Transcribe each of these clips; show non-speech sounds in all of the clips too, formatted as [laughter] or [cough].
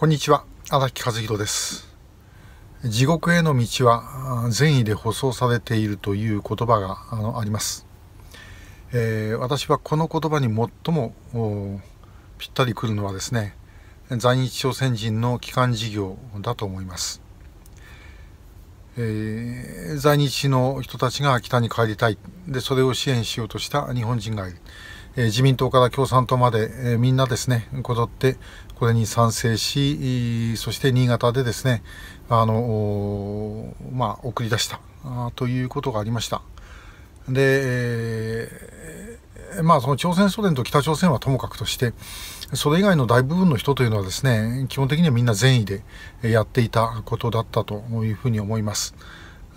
こんにちは荒木和弘です地獄への道は善意で舗装されているという言葉があのあります、えー、私はこの言葉に最もぴったりくるのはですね在日朝鮮人の帰還事業だと思います、えー、在日の人たちが北に帰りたいでそれを支援しようとした日本人がいるえ自民党から共産党まで、えみんなですね、こぞってこれに賛成し、そして新潟でですね、あの、まあ、送り出したということがありました。で、まあ、その朝鮮ソ連と北朝鮮はともかくとして、それ以外の大部分の人というのはですね、基本的にはみんな善意でやっていたことだったというふうに思います。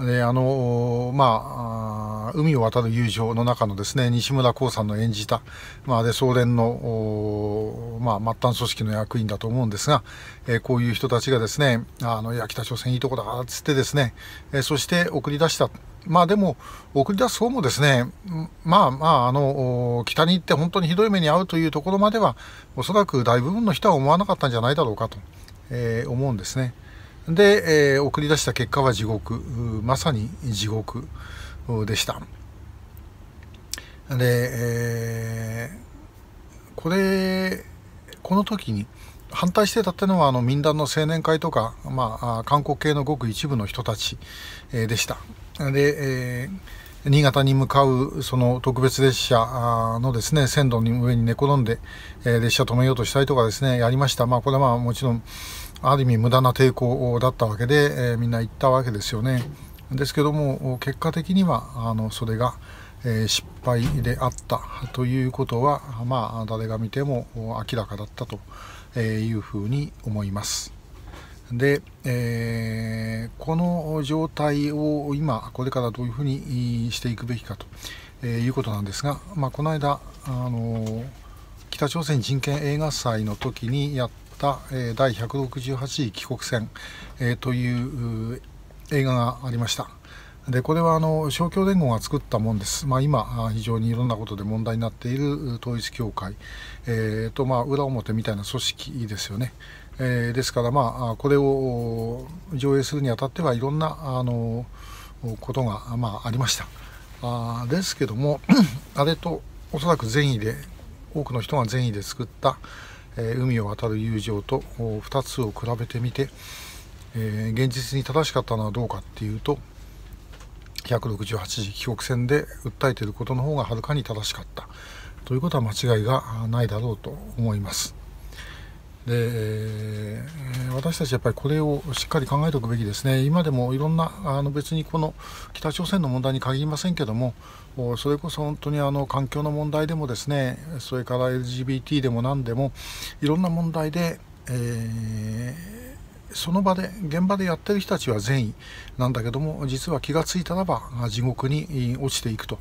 であのまあ、海を渡る友情の中のですね西村光さんの演じた、まあ、安倍総連の、まあ、末端組織の役員だと思うんですが、えー、こういう人たちがですねあのいや北朝鮮いいとこだっつってですね、えー、そして送り出した。まあでも、送り出す方もですね、まあまあ、あの、北に行って本当にひどい目に遭うというところまでは、おそらく大部分の人は思わなかったんじゃないだろうかと、えー、思うんですね。で、えー、送り出した結果は地獄まさに地獄でしたで、えー、これこの時に反対してたってのはあの民団の青年会とか、まあ、韓国系のごく一部の人たち、えでした。で、えー、新潟に向かうその特別列車のですね線路の上に寝転んで、えー、列車止めようとしたりとかですねやりました。まあ、これはまあもちろんある意味無駄な抵抗だったわけで、えー、みんな言ったわけですよね。ですけども結果的にはあのそれが、えー、失敗であったということは、まあ、誰が見ても明らかだったというふうに思います。で、えー、この状態を今これからどういうふうにしていくべきかということなんですが、まあ、この間あの北朝鮮人権映画祭の時にやった、第168位帰国戦という映画がありました。でこれはあの勝共連合が作ったもんです、まあ、今、非常にいろんなことで問題になっている統一教会、えーとまあ、裏表みたいな組織ですよね、えー、ですから、まあ、これを上映するにあたってはいろんなあのことが、まあ、ありましたあですけども [clears throat] あれとおそらく善意で多くの人が善意で作った、え海を渡る友情と2つを比べてみて、え現実に正しかったのはどうかっていうと168時帰国船で訴えていることの方がはるかに正しかったということは間違いがないだろうと思います。で私たちやっぱりこれをしっかり考えておくべきですね、今でもいろんな、あの別にこの北朝鮮の問題に限りませんけども、それこそ本当にあの環境の問題でも、ですねそれから LGBT でも何でも、いろんな問題で、えーその場で現場でやってる人たちは善意なんだけども実は気が付いたらば地獄に落ちていくと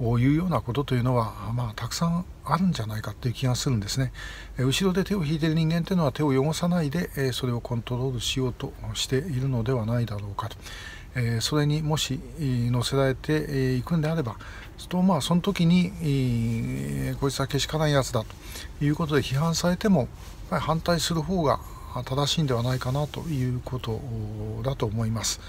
いうようなことというのは、まあ、たくさんあるんじゃないかという気がするんですね後ろで手を引いてる人間というのは手を汚さないでそれをコントロールしようとしているのではないだろうかと。それにもし乗せられていくんであればとまあその時にこいつはけしからんやつだということで批判されても反対する方が正しいんではないかなということだと思います。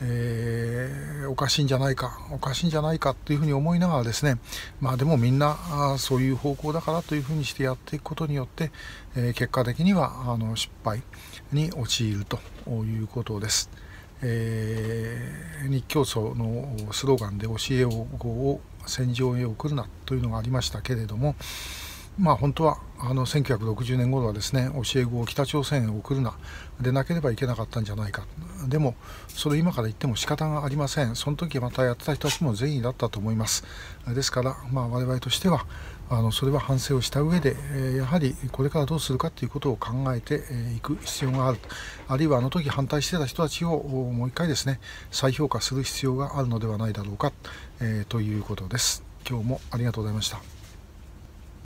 えー、おかしいんじゃないかおかしいんじゃないかというふうに思いながらですねまあでもみんなあそういう方向だからというふうにしてやっていくことによって、えー、結果的にはあの失敗に陥るということです。えー、日教祖のスローガンで教えをを戦場へ送るなというのがありましたけれども、まあ、本当はあの1960年頃はですね教え子を北朝鮮へ送るなでなければいけなかったんじゃないかでもそれ今から言っても仕方がありませんその時またやってた人たちも善意だったと思いますですから、まあ、我々としてはあのそれは反省をした上でやはりこれからどうするかということを考えていく必要があるあるいはあの時反対してた人たちをもう一回ですね再評価する必要があるのではないだろうか、えー、ということです今日もありがとうございました